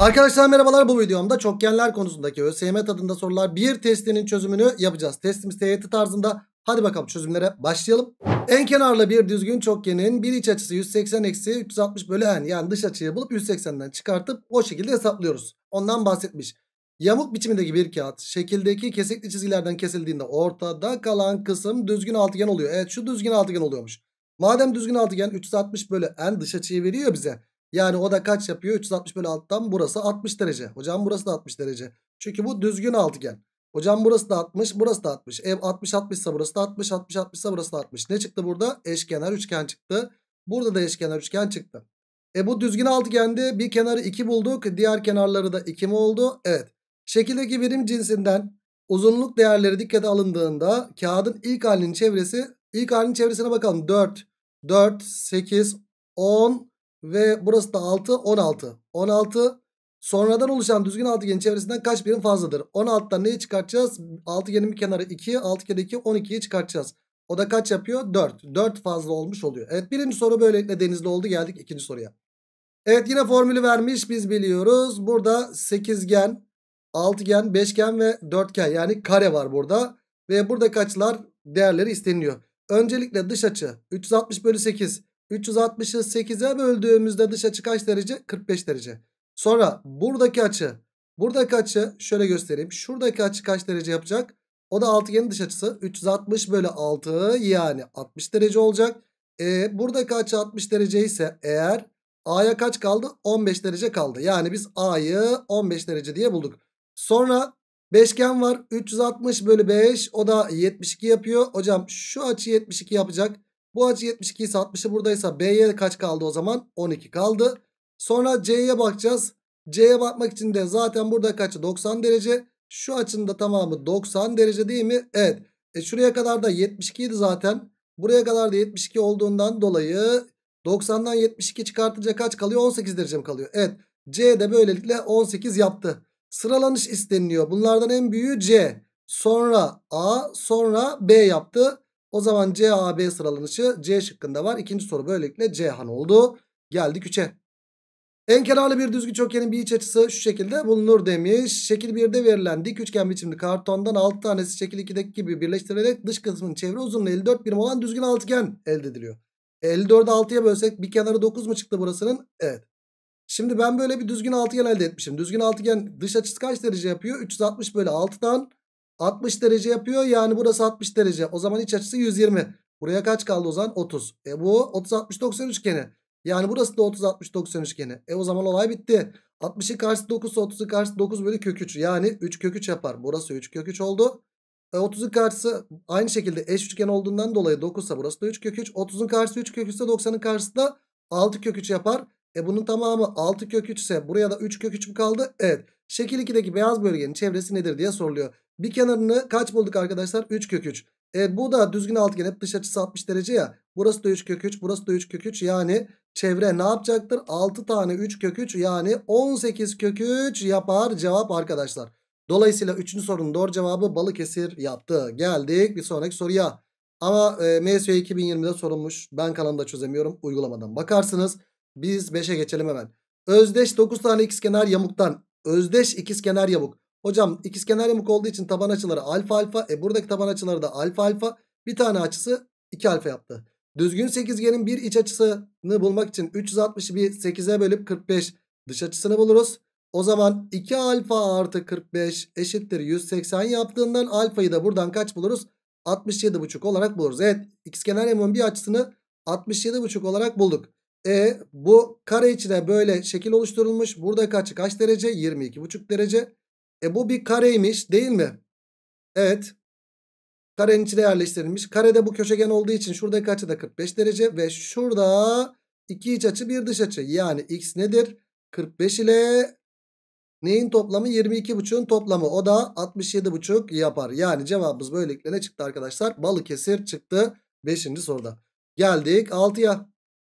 Arkadaşlar merhabalar bu videomda çokgenler konusundaki ÖSYM tadında sorular bir testinin çözümünü yapacağız. Testimiz TYT tarzında hadi bakalım çözümlere başlayalım. En kenarlı bir düzgün çokgenin bir iç açısı 180 eksi 360 bölü n yani dış açıyı bulup 180'den çıkartıp o şekilde hesaplıyoruz. Ondan bahsetmiş. Yamuk biçimindeki bir kağıt şekildeki kesikli çizgilerden kesildiğinde ortada kalan kısım düzgün altıgen oluyor. Evet şu düzgün altıgen oluyormuş. Madem düzgün altıgen 360 bölü n dış açıyı veriyor bize. Yani o da kaç yapıyor? 360 bölü alttan. burası 60 derece. Hocam burası da 60 derece. Çünkü bu düzgün altıgen. Hocam burası da 60, burası da 60. Ev 60 60 ise burası da 60, 60 60 ise burası da 60. Ne çıktı burada? Eşkenar üçgen çıktı. Burada da eşkenar üçgen çıktı. E bu düzgün altıgende bir kenarı 2 bulduk. Diğer kenarları da 2 mi oldu? Evet. Şekildeki birim cinsinden uzunluk değerleri dikkate alındığında kağıdın ilk halinin çevresi ilk halinin çevresine bakalım. 4, 4, 8, 10, ve burası da 6 16. 16 sonradan oluşan düzgün altıgenin çevresinden kaç birim fazladır? 16'dan neyi çıkartacağız? Altıgenin bir kenarı 2. 6 kere 2 12'yi çıkartacağız. O da kaç yapıyor? 4. 4 fazla olmuş oluyor. Evet birinci soru böylelikle denizli oldu. Geldik ikinci soruya. Evet yine formülü vermiş biz biliyoruz. Burada sekizgen, altıgen, beşgen ve dörtgen yani kare var burada. Ve burada kaçlar değerleri isteniliyor. Öncelikle dış açı 360 bölü 8. 368'e böldüğümüzde dış açı kaç derece? 45 derece. Sonra buradaki açı. Buradaki açı şöyle göstereyim. Şuradaki açı kaç derece yapacak? O da altıgenin dış açısı. 360 bölü 6 yani 60 derece olacak. E, buradaki açı 60 derece ise eğer A'ya kaç kaldı? 15 derece kaldı. Yani biz A'yı 15 derece diye bulduk. Sonra Beşgen var 360 bölü 5 o da 72 yapıyor. Hocam şu açı 72 yapacak. Bu açı 72 ise 60'ı buradaysa B'ye kaç kaldı o zaman? 12 kaldı. Sonra C'ye bakacağız. C'ye bakmak için de zaten burada kaçı? 90 derece. Şu açının da tamamı 90 derece değil mi? Evet. E şuraya kadar da 72 idi zaten. Buraya kadar da 72 olduğundan dolayı 90'dan 72 çıkartınca kaç kalıyor? 18 derece mi kalıyor? Evet. C de böylelikle 18 yaptı. Sıralanış isteniliyor. Bunlardan en büyüğü C. Sonra A sonra B yaptı. O zaman C A B sıralanışı C şıkkında var. İkinci soru böylelikle C han oldu. Geldik 3'e. En kenarlı bir düzgüç okyanın bir iç açısı şu şekilde bulunur demiş. Şekil 1'de verilen dik üçgen biçimli kartondan 6 tanesi şekil 2'deki gibi birleştirilerek dış kısmın çevre uzunluğu 54 birim olan düzgün altıgen elde ediliyor. 54'ü 6'ya bölsek bir kenarı 9 mu çıktı burasının? Evet. Şimdi ben böyle bir düzgün altıgen elde etmişim. Düzgün altıgen dış açısı kaç derece yapıyor? 360 bölü 6'dan 60 derece yapıyor. Yani burası 60 derece. O zaman iç açısı 120. Buraya kaç kaldı o zaman? 30. E bu 30-60-90 üçgeni. Yani burası da 30-60-90 üçgeni. E o zaman olay bitti. 60'ın karşısı 9, 30'un karşısı 9 bölü kök 3. Yani 3 kök 3 yapar. Burası 3 kök 3 oldu. E 30'un karşısı aynı şekilde eş üçgen olduğundan dolayı 9 ise burası da 3 kök 3. 30'un karşısı 3 kök 3 ise 90'ın karşısı da 6 kök 3 yapar. E bunun tamamı 6 kök 3 ise buraya da 3 kök 3 mü kaldı? Evet. Şekil 2'deki beyaz bölgenin çevresi nedir diye soruluyor. Bir kenarını kaç bulduk arkadaşlar? 3 kök 3. E, bu da düzgün altıgen hep dış açısı 60 derece ya. Burası da 3 kök 3 burası da 3 kök 3 yani çevre ne yapacaktır? 6 tane 3 kök 3 yani 18 kök 3 yapar cevap arkadaşlar. Dolayısıyla 3. sorunun doğru cevabı Balıkesir yaptı. Geldik bir sonraki soruya. Ama e, MSY e 2020'de sorulmuş. Ben kanalımda çözemiyorum. Uygulamadan bakarsınız. Biz 5'e geçelim hemen. Özdeş 9 tane x kenar yamuktan özdeş ikizkenar yamuk. Hocam ikizkenar yamuk olduğu için taban açıları alfa alfa. E buradaki taban açıları da alfa alfa. Bir tane açısı 2 alfa yaptı. Düzgün sekizgenin bir iç açısını bulmak için 361'i 8'e bölüp 45 dış açısını buluruz. O zaman 2 alfa artı 45 eşittir 180 yaptığından alfayı da buradan kaç buluruz? 67,5 olarak buluruz. Evet ikizkenar yamuğun bir açısını 67,5 olarak bulduk. E bu kare içi de böyle şekil oluşturulmuş. burada açı kaç derece? 22,5 derece. E bu bir kareymiş değil mi? Evet. Karenin içine yerleştirilmiş. Karede bu köşegen olduğu için şuradaki açı da 45 derece. Ve şurada iki iç açı bir dış açı. Yani x nedir? 45 ile neyin toplamı? 22,5'un toplamı. O da 67,5 yapar. Yani cevabımız böylelikle ne çıktı arkadaşlar? Balıkesir çıktı 5. soruda. Geldik 6'ya.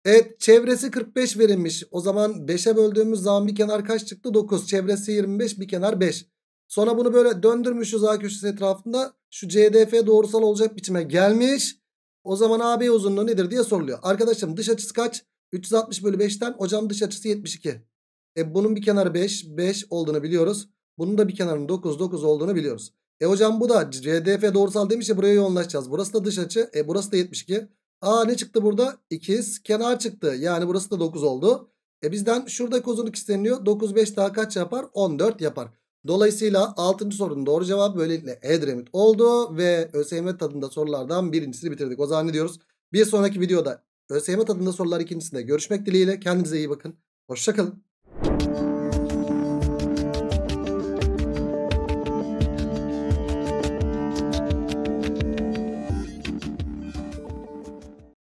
Evet çevresi 45 verilmiş. O zaman 5'e böldüğümüz zaman bir kenar kaç çıktı? 9. Çevresi 25 bir kenar 5. Sonra bunu böyle döndürmüşüz A köşesi etrafında. Şu CDF doğrusal olacak biçime gelmiş. O zaman AB uzunluğu nedir diye soruluyor. Arkadaşım dış açısı kaç? 360 bölü 5'ten hocam dış açısı 72. E bunun bir kenarı 5. 5 olduğunu biliyoruz. Bunun da bir kenarının 9. 9 olduğunu biliyoruz. E hocam bu da CDF doğrusal demiş ya buraya yoğunlaşacağız. Burası da dış açı. E burası da 72. Aa ne çıktı burada? İkiz kenar çıktı. Yani burası da 9 oldu. E bizden şuradaki uzunluk isteniyor. 9 5 daha kaç yapar? 14 yapar. Dolayısıyla 6. sorunun doğru cevabı böylelikle Edremit oldu. Ve ÖSYM tadında sorulardan birincisini bitirdik. O zaman ne diyoruz? Bir sonraki videoda ÖSYM tadında sorular ikincisinde görüşmek dileğiyle. Kendinize iyi bakın. Hoşçakalın.